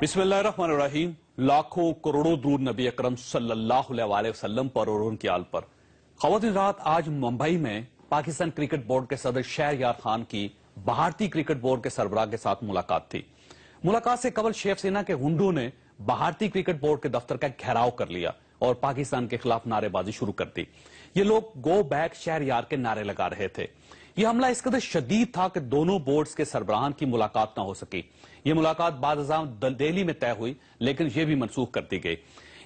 بسم اللہ الرحمن الرحیم لاکھوں کروڑوں درود نبی اکرم صلی اللہ علیہ وآلہ وسلم پر اور ان کی آل پر خواتین رات آج ممبئی میں پاکستان کرکٹ بورڈ کے صدر شہر یار خان کی بھارتی کرکٹ بورڈ کے سربراہ کے ساتھ ملاقات تھی ملاقات سے قبل شیف سینا کے ہنڈو نے بھارتی کرکٹ بورڈ کے دفتر کا گھیراؤ کر لیا اور پاکستان کے خلاف نعرے بازی شروع کر دی یہ لوگ گو بیک شہر یار کے نعرے لگا رہے تھے یہ حملہ اس قدر شدید تھا کہ دونوں بورڈز کے سربراہان کی ملاقات نہ ہو سکی یہ ملاقات بعد ازام دہلی میں طے ہوئی لیکن یہ بھی منسوخ کر دی گئی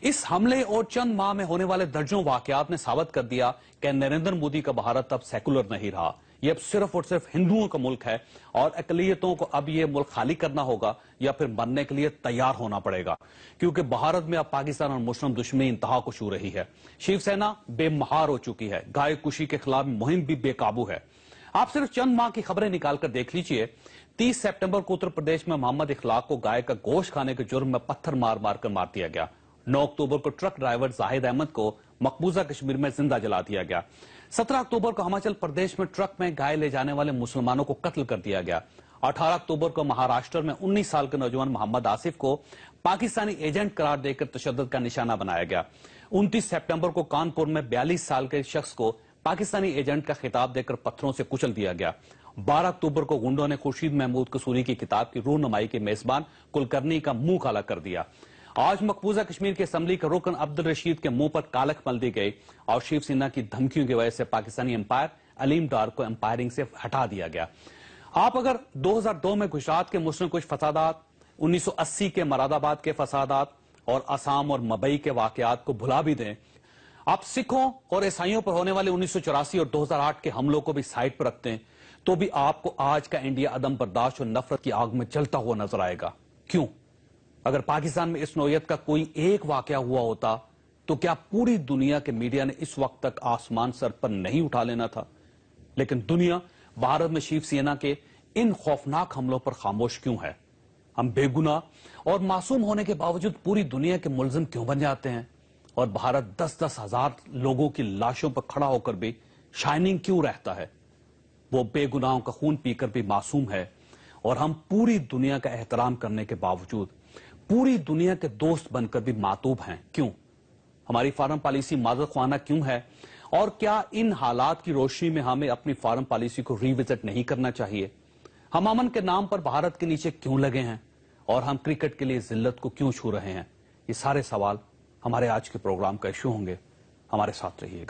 اس حملے اور چند ماہ میں ہونے والے درجوں واقعات نے ثابت کر دیا کہ نریندر مودی کا بھارت اب سیکولر نہیں رہا یہ اب صرف اور صرف ہندوؤں کا ملک ہے اور اقلیتوں کو اب یہ ملک خالی کرنا ہوگا یا پھر مرنے کے لیے تیار ہونا پڑے گا کیونکہ بھارت میں اب پاکستان اور مسلم دشمنی انتہا کو چھو رہی ہے شیو سینا بے مہار ہو چکی ہے گائے کشی کے خلاف مہم بھی بے قابو ہے آپ صرف چند ماہ کی خبریں نکال کر دیکھ لیجئے تیس سپٹمبر کو اتر پردیش میں محمد اخلاق کو گائے کا گوشت کھانے کے جرم میں پتھر مار مار کر مار دیا گیا نو اکتوبر کو ٹرک ڈرائیور زاہد احمد کو مقبوضہ کشمیر میں زندہ جلا دیا گیا سترہ اکتوبر کو ہماچل پردیش میں ٹرک میں گائے لے جانے والے مسلمانوں کو قتل کر دیا گیا اٹھارہ اکتوبر کو مہاراشٹر میں انیس سال کے نوجوان محمد آصف کو پاکستانی ایجنٹ قرار دے کر تشدد کا نشانہ بنایا گیا انتیس سپٹمبر کو کانپور میں بیالیس سال کے شخص کو پاکستانی ایجنٹ کا خطاب دے کر پتھروں سے کچل دیا گیا بارہ اکتوبر کو گنڈوں نے خورشید محمود کسوری کی کتاب کی رونمائی کے میزبان کلکرنی کا منہ کالا کر دیا آج مقبوضہ کشمیر کے اسمبلی کا رکن عبدالرشید کے منہ پر کالک مل دی گئی اور شیو سین کی دھمکیوں کی وجہ سے پاکستانی امپائر علیم ڈار کو امپائرنگ سے ہٹا دیا گیا آپ اگر دو ہزار دو میں گجرات کے مسلم کچھ فسادات انیس سو اسی کے مراد آباد کے فسادات اور آسام اور مبئی کے واقعات کو بھلا بھی دیں آپ سکھوں اور عیسائیوں پر ہونے والے انیس سو چوراسی اور دو ہزار آٹھ کے حملوں کو بھی سائٹ پر رکھتے ہیں تو بھی آپ کو آج کا انڈیا ادم برداشت اور نفرت کی آگ میں چلتا ہوا نظر آئے گا کیوں اگر پاکستان میں اس نوعیت کا کوئی ایک واقعہ ہوا ہوتا تو کیا پوری دنیا کے میڈیا نے اس وقت تک آسمان سر پر نہیں اٹھا لینا تھا لیکن دنیا بھارت میں شیو سینا کے ان خوفناک حملوں پر خاموش کیوں ہے ہم بے گنا اور معصوم ہونے کے باوجود پوری دنیا کے ملزم کیوں بن جاتے ہیں اور بھارت دس دس ہزار لوگوں کی لاشوں پر کھڑا ہو کر بھی شائننگ کیوں رہتا ہے وہ بے گناہوں کا خون پی کر بھی معصوم ہے اور ہم پوری دنیا کا احترام کرنے کے باوجود پوری دنیا کے دوست بن کر بھی ماتوب ہیں کیوں ہماری فارم پالیسی معذرت خوانہ کیوں ہے اور کیا ان حالات کی روشنی میں ہمیں اپنی فارم پالیسی کو ریوزٹ نہیں کرنا چاہیے ہم امن کے نام پر بھارت کے نیچے کیوں لگے ہیں اور ہم کرکٹ کے لیے ذلت کو کیوں چھو رہے ہیں یہ سارے سوال ہمارے آج کے پروگرام کا ایشو ہوں گے ہمارے ساتھ رہیے گا